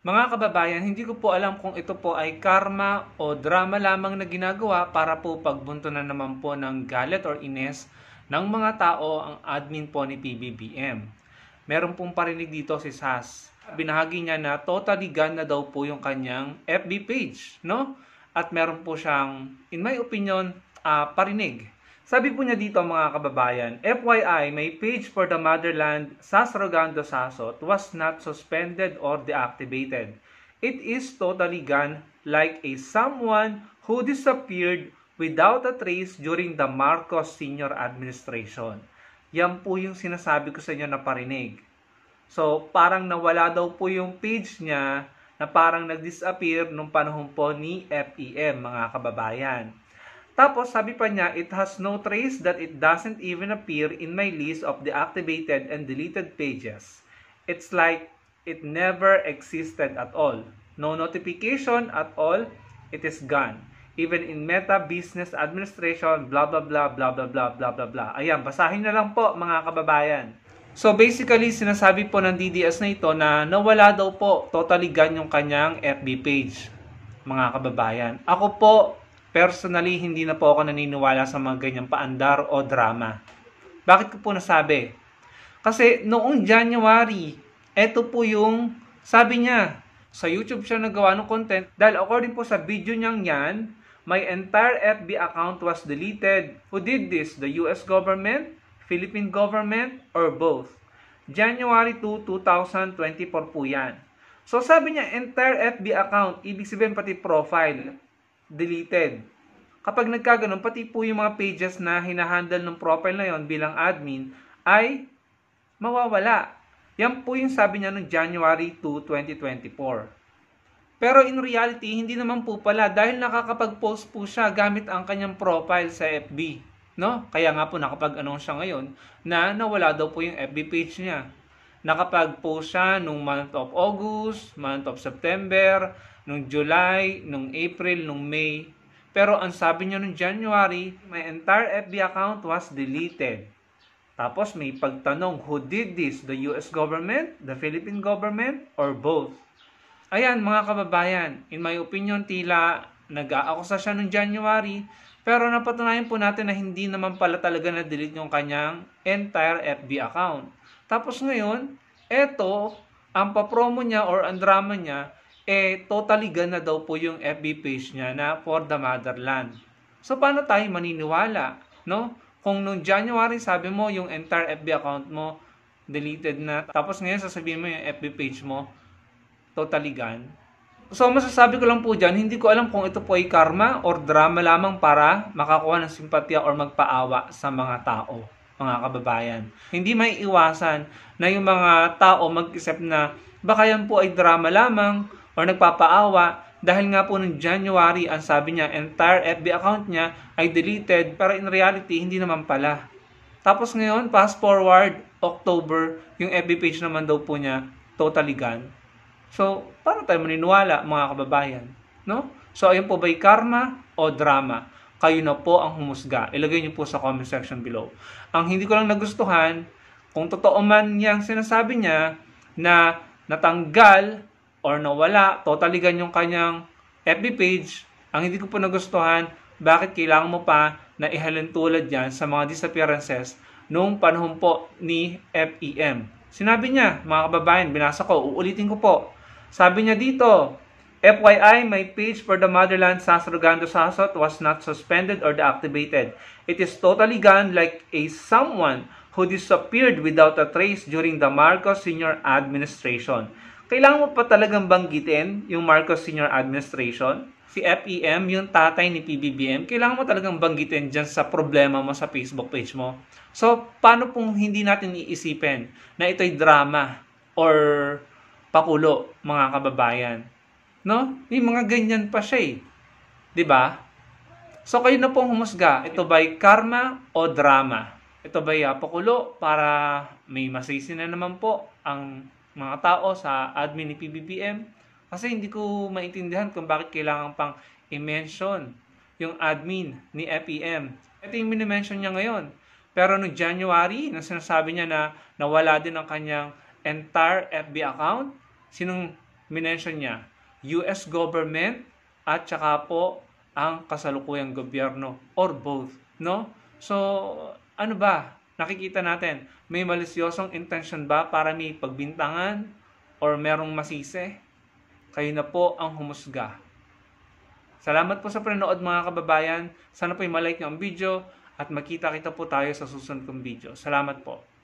Mga kababayan, hindi ko po alam kung ito po ay karma o drama lamang na ginagawa para po pagbuntunan naman po ng galit or ines ng mga tao ang admin po ni PBBM. Meron pong parinig dito si Sas. Binahagi niya na totally gone na daw po yung kanyang FB page, no? At meron po siyang, in my opinion, uh, parinig sabi po niya dito mga kababayan, FYI, my page for the motherland Sasrogando Sasot was not suspended or deactivated. It is totally gone like a someone who disappeared without a trace during the Marcos senior administration. Yan po yung sinasabi ko sa inyo na parinig. So, parang nawala daw po yung page niya na parang nag-disappear nung panahon po ni FEM, mga kababayan. Tapos sabi pa niya, it has no trace that it doesn't even appear in my list of deactivated and deleted pages. It's like it never existed at all. No notification at all. It is gone. Even in Meta Business Administration, blah blah blah blah blah blah blah blah blah. Ayan, basahin na lang po mga kababayan. So basically, sinasabi po ng DDS na ito na nawala daw po totally gone yung kanyang FB page, mga kababayan. Ako po, Personally, hindi na po ako naniniwala sa mga ganyang paandar o drama. Bakit ko po nasabi? Kasi noong January, eto po yung sabi niya, sa YouTube siya nagawa ng content dahil according po sa video niyang yan, my entire FB account was deleted. Who did this? The US government, Philippine government, or both? January 2, 2024 po yan. So sabi niya, entire FB account, ibig sabihin pati profile deleted. Kapag nagkaganon, pati po yung mga pages na hinahandle ng profile na yon bilang admin ay mawawala. Yan po yung sabi niya noong January 2, 2024. Pero in reality, hindi naman po pala dahil nakakapag-post po siya gamit ang kanyang profile sa FB. No? Kaya nga po nakapag-announce siya ngayon na nawala daw po yung FB page niya. Nakapag-post siya nung month of August, month of September, nung July, nung April, nung May. Pero ang sabi niya nung January, my entire FB account was deleted. Tapos may pagtanong, who did this? The US government, the Philippine government, or both? Ayan mga kababayan, in my opinion tila nag-aakusa siya nung January pero napatunayan po natin na hindi naman pala talaga na-delete yung kanyang entire FB account. Tapos ngayon, eto, ang papromo niya or ang drama niya eh totally gana daw po yung FB page niya na for the motherland. So paano tayo maniniwala, no? Kung nung January sabi mo yung entire FB account mo deleted na, tapos ngayon sasabihin mo yung FB page mo totally gan. So masasabi ko lang po dyan, hindi ko alam kung ito po ay karma or drama lamang para makakuha ng simpatya or magpaawa sa mga tao, mga kababayan. Hindi may iwasan na yung mga tao mag-isip na baka yan po ay drama lamang or nagpapaawa dahil nga po noong January, ang sabi niya, entire FB account niya ay deleted pero in reality, hindi naman pala. Tapos ngayon, fast forward, October, yung FB page naman daw po niya, totally gone. So, paano tayo maniniwala mga kababayan? No? So, ayun po ba'y karma o drama? Kayo na po ang humusga. Ilagay niyo po sa comment section below. Ang hindi ko lang nagustuhan, kung totoo man niyang sinasabi niya na natanggal or nawala, totaligan yung kanyang FB page, ang hindi ko po nagustuhan, bakit kailangan mo pa na ihalin tulad yan sa mga disappearances noong panahon po ni FEM. Sinabi niya, mga kababayan, binasa ko, uulitin ko po. Sabi niya dito, FYI, my page for the motherland Sasrogando Sasot was not suspended or deactivated. It is totally gone like a someone who disappeared without a trace during the Marcos Sr. administration kailangan mo pa talagang banggitin yung Marcos Senior Administration, si FEM, yung tatay ni PBBM, kailangan mo talagang banggitin dyan sa problema mo sa Facebook page mo. So, paano pong hindi natin iisipin na ito'y drama or pakulo, mga kababayan? No? May mga ganyan pa siya eh. ba? Diba? So, kayo na pong humusga. Ito ba'y karma o drama? Ito ba'y uh, pakulo para may masisi na naman po ang mga tao sa admin ni PBBM kasi hindi ko maintindihan kung bakit kailangan pang i-mention yung admin ni FEM. Ito yung minimension niya ngayon. Pero noong January, nang sinasabi niya na nawala din ang kanyang entire FB account, sinong minention niya? US government at saka po ang kasalukuyang gobyerno or both, no? So, ano ba? nakikita natin, may malisyosong intention ba para may pagbintangan or merong masise? Kayo na po ang humusga. Salamat po sa panonood mga kababayan. Sana po yung malike niyo ang video at makita kita po tayo sa susunod kong video. Salamat po.